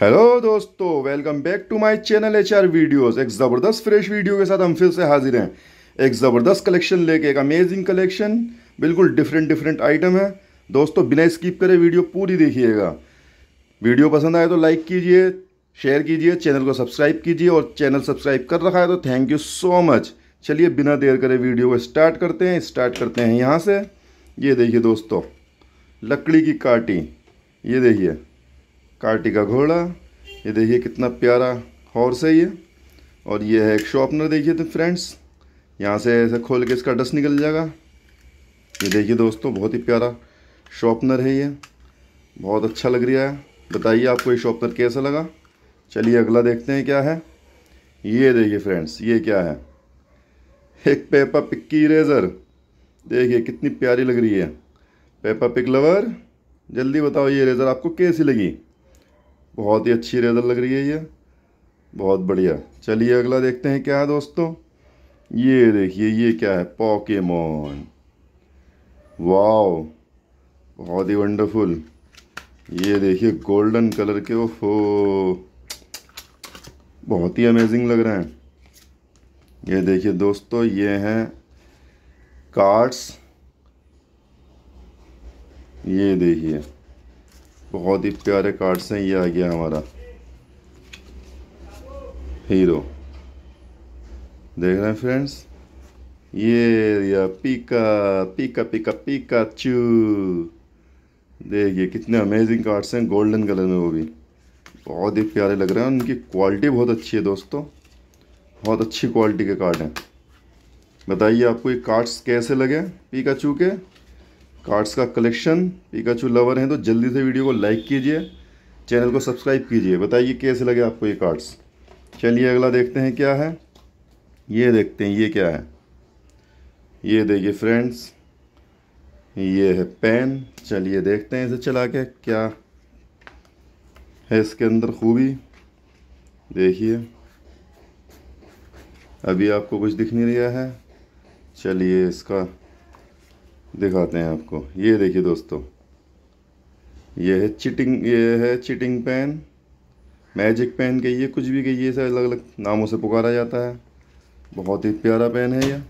hello दोस्तों welcome back to my channel H R videos एक ज़बरदस्त फ्रेश वीडियो के साथ हम फिर से हाजिर हैं एक ज़बरदस्त कलेक्शन लेके एक अमेजिंग कलेक्शन बिल्कुल डिफरेंट डिफरेंट आइटम है दोस्तों बिना स्किप करे वीडियो पूरी देखिएगा वीडियो पसंद आए तो लाइक कीजिए शेयर कीजिए चैनल को सब्सक्राइब कीजिए और चैनल सब्सक्राइब कर रखा है तो थैंक यू सो मच चलिए बिना देर करे वीडियो को स्टार्ट करते हैं स्टार्ट करते हैं यहाँ से ये देखिए दोस्तों लकड़ी की काटी ये देखिए कार्टी का घोड़ा ये देखिए कितना प्यारा हॉर्स है ये और ये है एक शॉपनर देखिए तो फ्रेंड्स यहाँ से ऐसे खोल के इसका डस्ट निकल जाएगा ये देखिए दोस्तों बहुत ही प्यारा शॉपनर है ये बहुत अच्छा लग रहा है बताइए आपको ये शॉपनर कैसा लगा चलिए अगला देखते हैं क्या है ये देखिए फ्रेंड्स ये क्या है एक पेपा पिक की इरेज़र देखिए कितनी प्यारी लग रही है पेपा पिक लवर जल्दी बताओ ये इरेज़र आपको कैसी लगी बहुत ही अच्छी रेज़र लग रही है ये बहुत बढ़िया चलिए अगला देखते हैं क्या है दोस्तों ये देखिए ये क्या है पॉकेमॉन वाओ बहुत ही वंडरफुल ये देखिए गोल्डन कलर के ओहो बहुत ही अमेजिंग लग रहे हैं ये देखिए दोस्तों ये हैं कार्ड्स ये देखिए बहुत ही प्यारे कार्ड्स हैं ये आ गया हमारा हीरो देख रहे हैं फ्रेंड्स ये या पीका पीका पीका पीका चू देखिए कितने अमेजिंग कार्ड्स हैं गोल्डन कलर में वो भी बहुत ही प्यारे लग रहे हैं उनकी क्वालिटी बहुत अच्छी है दोस्तों बहुत अच्छी क्वालिटी के कार्ड हैं बताइए आपको ये कार्ड्स कैसे लगे पीका चू के कार्ड्स का कलेक्शन पिकाचू लवर हैं तो जल्दी से वीडियो को लाइक कीजिए चैनल को सब्सक्राइब कीजिए बताइए कैसे लगे आपको ये कार्ड्स चलिए अगला देखते हैं क्या है ये देखते हैं ये क्या है ये देखिए फ्रेंड्स ये है पेन चलिए देखते हैं इसे चला के क्या है इसके अंदर खूबी देखिए अभी आपको कुछ दिख नहीं रहा है चलिए इसका दिखाते हैं आपको ये देखिए दोस्तों ये है चिटिंग ये है चिटिंग पेन मैजिक पेन कहिए कुछ भी कहिए इसे अलग अलग नामों से पुकारा जाता है बहुत ही प्यारा पेन है यह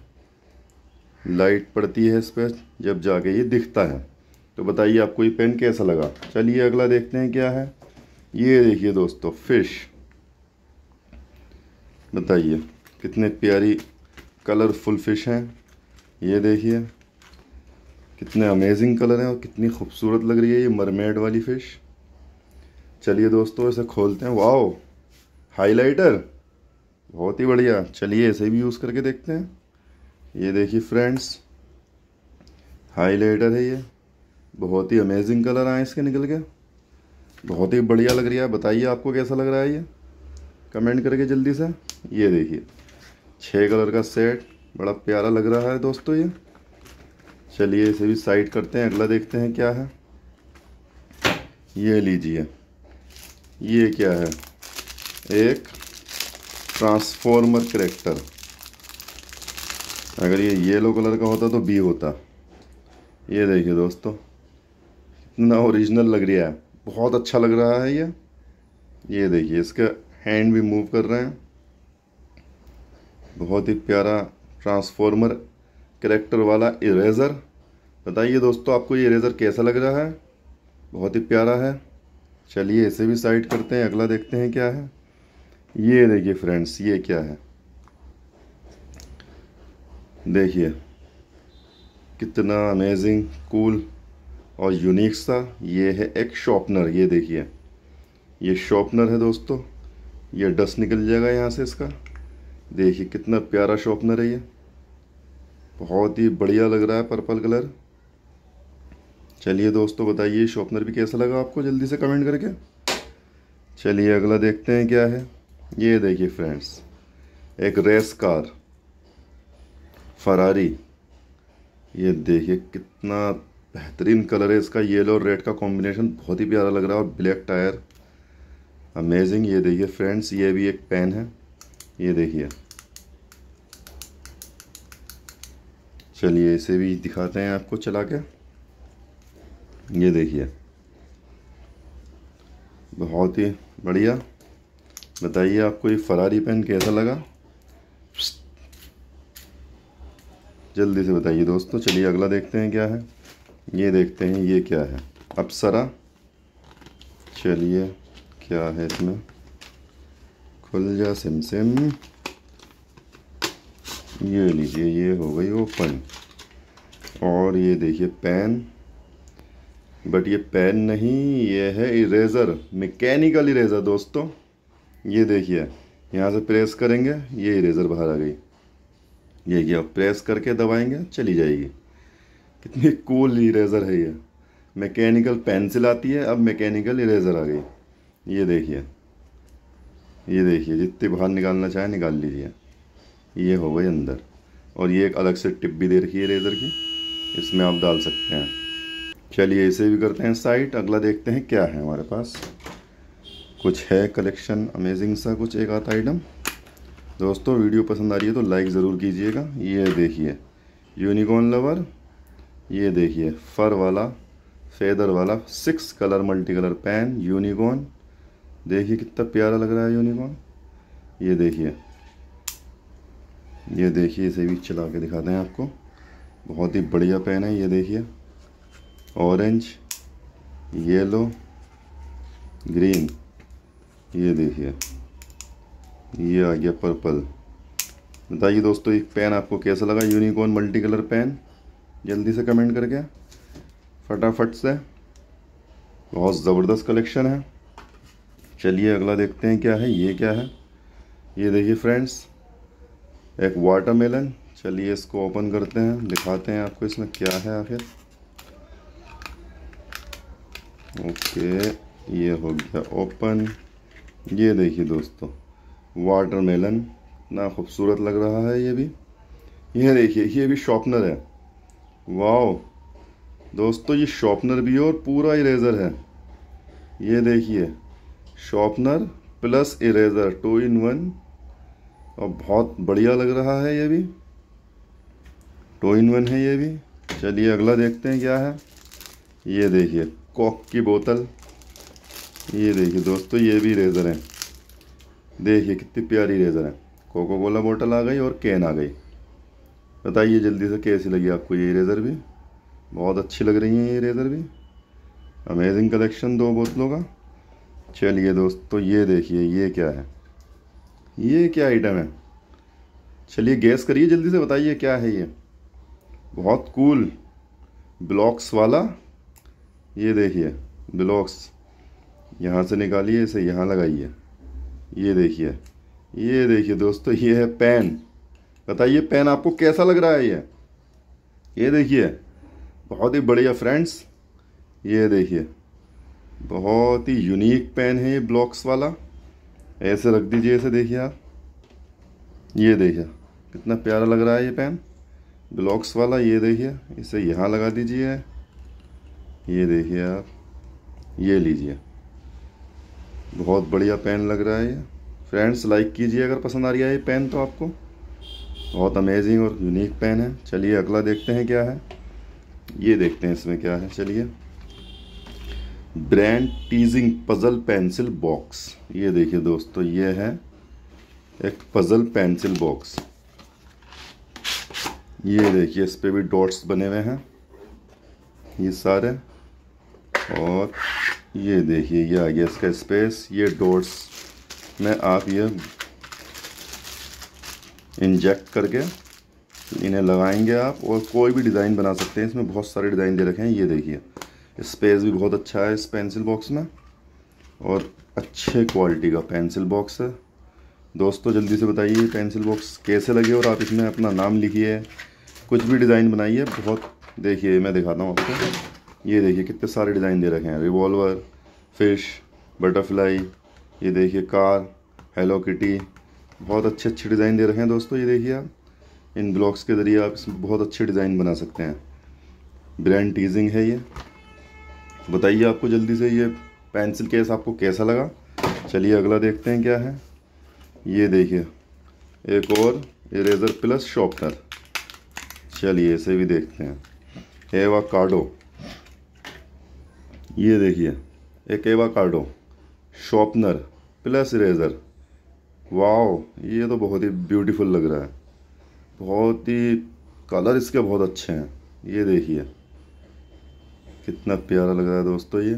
लाइट पड़ती है इस पर जब जाके ये दिखता है तो बताइए आपको ये पेन कैसा लगा चलिए अगला देखते हैं क्या है ये देखिए दोस्तों फिश बताइए कितने प्यारी कलरफुल फिश हैं ये देखिए कितने अमेजिंग कलर हैं और कितनी खूबसूरत लग रही है ये मरमेड वाली फ़िश चलिए दोस्तों इसे खोलते हैं वाओ हाइलाइटर बहुत ही बढ़िया चलिए इसे भी यूज़ करके देखते हैं ये देखिए फ्रेंड्स हाइलाइटर है ये बहुत ही अमेजिंग कलर आए इसके निकल के बहुत ही बढ़िया लग रही है बताइए आपको कैसा लग रहा है ये कमेंट करके जल्दी से ये देखिए छः कलर का सेट बड़ा प्यारा लग रहा है दोस्तों ये चलिए इसे भी साइड करते हैं अगला देखते हैं क्या है ये लीजिए ये क्या है एक ट्रांसफॉर्मर करेक्टर अगर ये येलो कलर का होता तो बी होता ये देखिए दोस्तों इतना ओरिजिनल लग रहा है बहुत अच्छा लग रहा है ये ये देखिए इसका हैंड भी मूव कर रहे हैं बहुत ही प्यारा ट्रांसफॉर्मर करेक्टर वाला इरेज़र बताइए दोस्तों आपको ये इरेज़र कैसा लग रहा है बहुत ही प्यारा है चलिए इसे भी साइड करते हैं अगला देखते हैं क्या है ये देखिए फ्रेंड्स ये क्या है देखिए कितना अमेजिंग कूल और यूनिक सा ये है एक शॉपनर ये देखिए ये शॉपनर है दोस्तों ये डस्ट निकल जाएगा यहाँ से इसका देखिए कितना प्यारा शॉपनर है ये बहुत ही बढ़िया लग रहा है पर्पल कलर चलिए दोस्तों बताइए शॉपनर भी कैसा लगा आपको जल्दी से कमेंट करके चलिए अगला देखते हैं क्या है ये देखिए फ्रेंड्स एक रेस कार फरारी ये देखिए कितना बेहतरीन कलर है इसका येलो और रेड का कॉम्बिनेशन बहुत ही प्यारा लग रहा है और ब्लैक टायर अमेजिंग ये देखिए फ्रेंड्स ये भी एक पेन है ये देखिए चलिए इसे भी दिखाते हैं आपको चला के ये देखिए बहुत ही बढ़िया बताइए आपको ये फरारी पेन कैसा लगा जल्दी से बताइए दोस्तों चलिए अगला देखते हैं क्या है ये देखते हैं ये क्या है अप्सरा चलिए क्या है इसमें खुल जा सिम सिम ये लीजिए ये हो गई ओपन और ये देखिए पेन बट ये पेन नहीं ये है इरेज़र मैकेनिकल इरेज़र दोस्तों ये देखिए यहाँ से प्रेस करेंगे ये इरेज़र बाहर आ गई ये अब प्रेस करके दबाएंगे चली जाएगी कितनी कूल इरेज़र है ये मैकेनिकल पेंसिल आती है अब मैकेनिकल इरेज़र आ गई ये देखिए ये देखिए जितनी बाहर निकालना चाहे निकाल लीजिए ये हो गई अंदर और ये एक अलग से टिप भी दे रखी है रेज़र की इसमें आप डाल सकते हैं चलिए इसे भी करते हैं साइट अगला देखते हैं क्या है हमारे पास कुछ है कलेक्शन अमेजिंग सा कुछ एक आता आइटम दोस्तों वीडियो पसंद आ रही है तो लाइक ज़रूर कीजिएगा ये देखिए यूनिकॉर्न लवर ये देखिए फर वाला फेदर वाला six colour multi colour pen unicorn देखिए कितना प्यारा लग रहा है यूनिकॉर्न ये देखिए ये देखिए इसे भी चला के दिखाते हैं आपको बहुत ही बढ़िया पेन है ये देखिए ऑरेंज येलो ग्रीन ये देखिए ये आ गया पर्पल बताइए दोस्तों एक पेन आपको कैसा लगा यूनिकॉर्न मल्टी कलर पेन जल्दी से कमेंट करके फटाफट से बहुत ज़बरदस्त कलेक्शन है चलिए अगला देखते हैं क्या है ये क्या है ये देखिए फ्रेंड्स एक वाटरमेलन चलिए इसको ओपन करते हैं दिखाते हैं आपको इसमें क्या है आखिर ओके ये हो गया ओपन ये देखिए दोस्तों वाटरमेलन ना खूबसूरत लग रहा है ये भी यह देखिए ये भी शॉपनर है वाओ दोस्तों ये शॉपनर भी है और पूरा इरेज़र है ये देखिए sharpener plus eraser two in one और बहुत बढ़िया लग रहा है ये भी टो इन वन है ये भी चलिए अगला देखते हैं क्या है ये देखिए कॉक की बोतल ये देखिए दोस्तों ये भी रेज़र है देखिए कितनी प्यारी रेज़र है कोको कोला बोतल आ गई और कैन आ गई बताइए जल्दी से कैसी लगी आपको ये रेज़र भी बहुत अच्छी लग रही है ये रेज़र भी अमेजिंग कलेक्शन दो बोतलों का चलिए दोस्तों ये देखिए ये क्या है ये क्या आइटम है चलिए गैस करिए जल्दी से बताइए क्या है ये बहुत कूल ब्लॉक्स वाला ये देखिए ब्लॉक्स यहाँ से निकालिए इसे यहाँ लगाइए ये देखिए ये देखिए दोस्तों ये है पेन बताइए पेन आपको कैसा लग रहा है ये ये देखिए बहुत ही बढ़िया फ्रेंड्स ये देखिए बहुत ही यूनिक पेन है ये ब्लॉक्स वाला ऐसे रख दीजिए ऐसे देखिए आप ये देखिए कितना प्यारा लग रहा है ये पेन ब्लॉक्स वाला ये देखिए इसे यहाँ लगा दीजिए ये देखिए आप ये लीजिए बहुत बढ़िया पेन लग रहा है ये फ्रेंड्स लाइक कीजिए अगर पसंद आ रही है ये पेन तो आपको बहुत अमेजिंग और यूनिक पेन है चलिए अगला देखते हैं क्या है ये देखते हैं इसमें क्या है चलिए brain teasing puzzle pencil box ये देखिए दोस्तों ये है एक पज़ल पेंसिल बॉक्स ये देखिए इस पर भी डॉट्स बने हुए हैं ये सारे और ये देखिए ये आ गया इसका स्पेस ये डॉट्स में आप ये इंजेक्ट करके इन्हें लगाएंगे आप और कोई भी डिज़ाइन बना सकते हैं इसमें बहुत सारे डिज़ाइन दे रखे हैं ये देखिए स्पेस भी बहुत अच्छा है इस पेंसिल बॉक्स में और अच्छे क्वालिटी का पेंसिल बॉक्स है दोस्तों जल्दी से बताइए पेंसिल बॉक्स कैसे लगे और आप इसमें अपना नाम लिखिए कुछ भी डिज़ाइन बनाइए बहुत देखिए मैं दिखाता हूँ आपको ये देखिए कितने सारे डिज़ाइन दे रखे हैं रिवॉल्वर फिश बटरफ्लाई ये देखिए कार हेलो किटी बहुत अच्छे अच्छे डिज़ाइन दे रखे हैं दोस्तों ये देखिए आप इन ब्लॉक्स के ज़रिए आप इसमें बहुत अच्छे डिज़ाइन बना सकते हैं ब्रांड टीजिंग है ये बताइए आपको जल्दी से ये पेंसिल केस आपको कैसा लगा चलिए अगला देखते हैं क्या है ये देखिए एक और इरेजर प्लस शॉपनर चलिए इसे भी देखते हैं एवा कार्डो ये देखिए एक एवा कार्डो शॉपनर प्लस इरेजर वाओ ये तो बहुत ही ब्यूटीफुल लग रहा है बहुत ही कलर इसके बहुत अच्छे हैं ये देखिए कितना प्यारा लग रहा है दोस्तों ये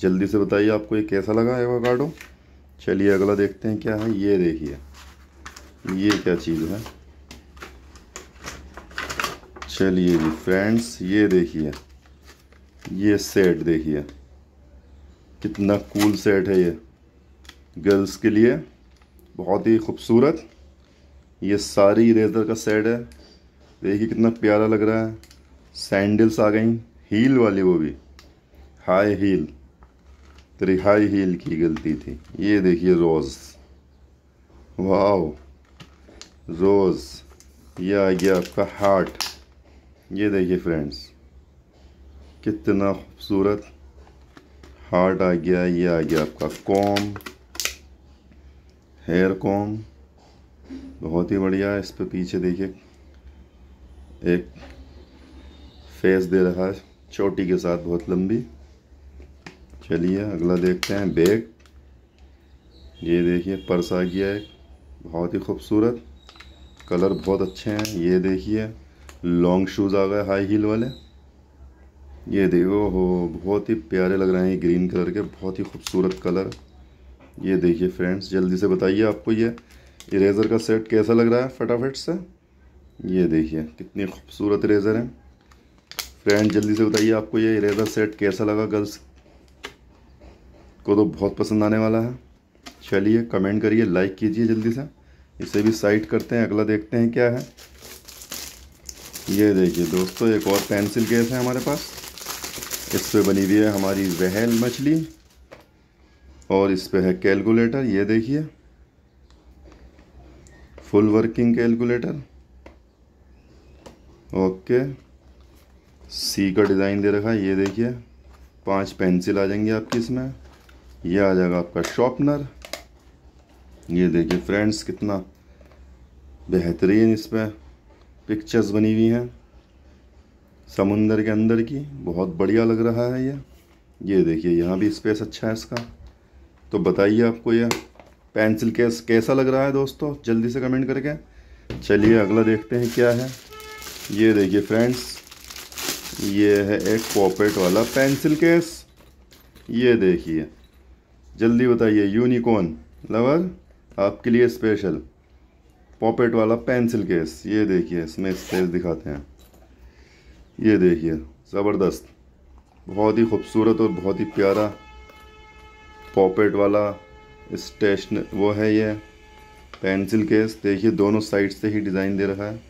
जल्दी से बताइए आपको ये कैसा लगा एवोकाडो चलिए अगला देखते हैं क्या है ये देखिए ये क्या चीज़ है चलिए जी फ्रेंड्स ये देखिए ये सेट देखिए कितना कूल सेट है ये गर्ल्स के लिए बहुत ही खूबसूरत ये सारी इरेजर का सेट है देखिए कितना प्यारा लग रहा है सैंडल्स आ गई हील वाली वो भी हाई हील तेरी हाई हील की गलती थी ये देखिए रोज़ वाह रोज़ ये आ गया आपका हार्ट ये देखिए फ्रेंड्स कितना खूबसूरत हार्ट आ गया ये आ गया आपका कॉम हेयर कॉम बहुत ही बढ़िया इस पर पीछे देखिए एक फेस दे रहा है चोटी के साथ बहुत लंबी चलिए अगला देखते हैं बैग ये देखिए पर्स आ गया है बहुत ही खूबसूरत कलर बहुत अच्छे हैं ये देखिए लॉन्ग शूज़ आ गए हाई हील वाले ये देखो हो बहुत ही प्यारे लग रहे हैं ग्रीन कलर के बहुत ही खूबसूरत कलर ये देखिए फ्रेंड्स जल्दी से बताइए आपको ये इरेज़र का सेट कैसा लग रहा है फटाफट से ये देखिए कितनी खूबसूरत इरेज़र है फ्रेंड जल्दी से बताइए आपको ये इरेजर सेट कैसा लगा गर्ल्स को तो बहुत पसंद आने वाला है चलिए कमेंट करिए लाइक कीजिए जल्दी से इसे भी साइड करते हैं अगला देखते हैं क्या है ये देखिए दोस्तों एक और पेंसिल केस है हमारे पास इस पर बनी हुई है हमारी वहल मछली और इस पर है कैलकुलेटर ये देखिए फुल वर्किंग कैलकुलेटर ओके सी का डिज़ाइन दे रखा है ये देखिए पांच पेंसिल आ जाएंगी आपकी इसमें ये आ जाएगा आपका शॉर्पनर ये देखिए फ्रेंड्स कितना बेहतरीन इस पर पिक्चर्स बनी हुई हैं समुंदर के अंदर की बहुत बढ़िया लग रहा है ये ये देखिए यहाँ भी स्पेस अच्छा है इसका तो बताइए आपको ये पेंसिल केस कैसा लग रहा है दोस्तों जल्दी से कमेंट करके चलिए अगला देखते हैं क्या है ये देखिए फ्रेंड्स ये है एक पॉपेट वाला पेंसिल केस ये देखिए जल्दी बताइए यूनिकॉर्न लवर आपके लिए स्पेशल पॉपेट वाला पेंसिल केस ये देखिए इसमें स्पेस दिखाते हैं ये देखिए ज़बरदस्त बहुत ही खूबसूरत और बहुत ही प्यारा पॉपेट वाला स्टेशन वो है ये पेंसिल केस देखिए दोनों साइड से ही डिज़ाइन दे रखा है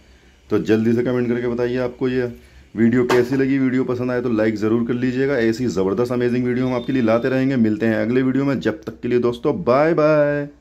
तो जल्दी से कमेंट करके बताइए आपको ये वीडियो कैसी लगी वीडियो पसंद आए तो लाइक ज़रूर कर लीजिएगा ऐसी ज़बरदस्त अमेजिंग वीडियो हम आपके लिए लाते रहेंगे मिलते हैं अगले वीडियो में जब तक के लिए दोस्तों बाय बाय